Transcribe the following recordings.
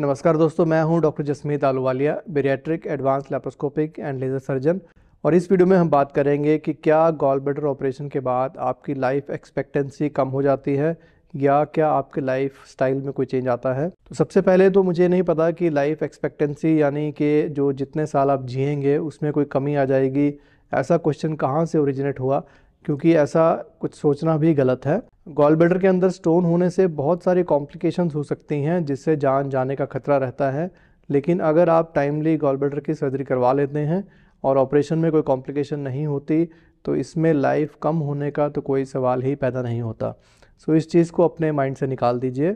नमस्कार दोस्तों मैं हूं doctor Jasmeet Ahluwalia bariatric advance laparoscopic and laser surgeon और इस वीडियो में हम बात करेंगे कि क्या गॉल बेटर ऑपरेशन के बाद आपकी लाइफ एक्सपेक्टेंसी कम हो जाती है या क्या आपके लाइफ स्टाइल में कोई चेंज आता है तो सबसे पहले तो मुझे नहीं पता कि लाइफ एक्सपेक्टेंसी यानी कि जो जितने साल आप जियेंगे उसमें कोई कमी आ जाएगी ऐसा क्वेश्चन कहाँ से ओरिजिनेट हुआ क्योंकि ऐसा कुछ सोचना भी गलत है गॉल ब्लेडर के अंदर स्टोन होने से बहुत सारी कॉम्प्लिकेशंस हो सकती हैं जिससे जान जाने का खतरा रहता है लेकिन अगर आप टाइमली गॉल ब्लेडर की सर्जरी करवा लेते हैं और ऑपरेशन में कोई कॉम्प्लिकेशन नहीं होती तो इसमें लाइफ कम होने का तो कोई सवाल ही पैदा नहीं होता सो इस चीज़ को अपने माइंड से निकाल दीजिए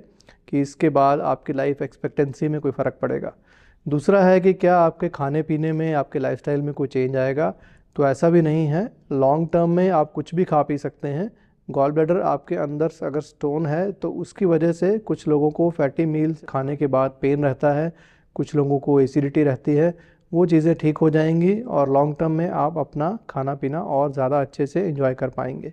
कि इसके बाद आपकी लाइफ एक्सपेक्टेंसी में कोई फ़र्क पड़ेगा दूसरा है कि क्या आपके खाने पीने में आपके लाइफस्टाइल में कोई चेंज आएगा तो ऐसा भी नहीं है लॉन्ग टर्म में आप कुछ भी खा पी सकते हैं गॉल ब्लैडर आपके अंदर अगर स्टोन है तो उसकी वजह से कुछ लोगों को फैटी मील खाने के बाद पेन रहता है कुछ लोगों को एसिडिटी रहती है वो चीज़ें ठीक हो जाएंगी और लॉन्ग टर्म में आप अपना खाना पीना और ज़्यादा अच्छे से इंजॉय कर पाएंगे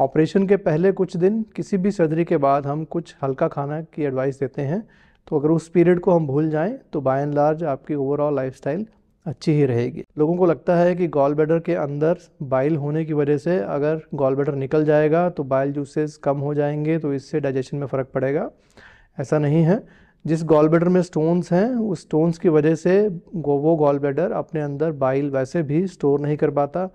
ऑपरेशन के पहले कुछ दिन किसी भी सर्जरी के बाद हम कुछ हल्का खाना की एडवाइस देते हैं तो अगर उस पीरियड को हम भूल जाएं तो बाय एंड लार्ज आपकी ओवरऑल लाइफस्टाइल अच्छी ही रहेगी लोगों को लगता है कि गॉल बैडर के अंदर बाइल होने की वजह से अगर गॉल बैडर निकल जाएगा तो बाइल जूसेस कम हो जाएंगे तो इससे डाइजेशन में फ़र्क पड़ेगा ऐसा नहीं है जिस गॉल बैडर में स्टोन्स हैं उस स्टोन्स की वजह से वो गॉल बैडर अपने अंदर बाइल वैसे भी स्टोर नहीं कर पाता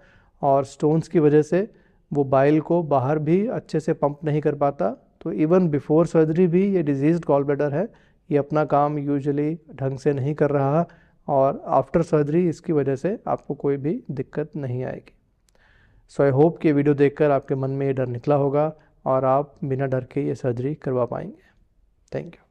और स्टोन्स की वजह से वो बाइल को बाहर भी अच्छे से पंप नहीं कर पाता तो इवन बिफोर सर्जरी भी ये डिजीज़ गॉल बैडर है ये अपना काम यूजली ढंग से नहीं कर रहा और आफ्टर सर्जरी इसकी वजह से आपको कोई भी दिक्कत नहीं आएगी सो आई होप कि वीडियो देखकर आपके मन में ये डर निकला होगा और आप बिना डर के ये सर्जरी करवा पाएंगे थैंक यू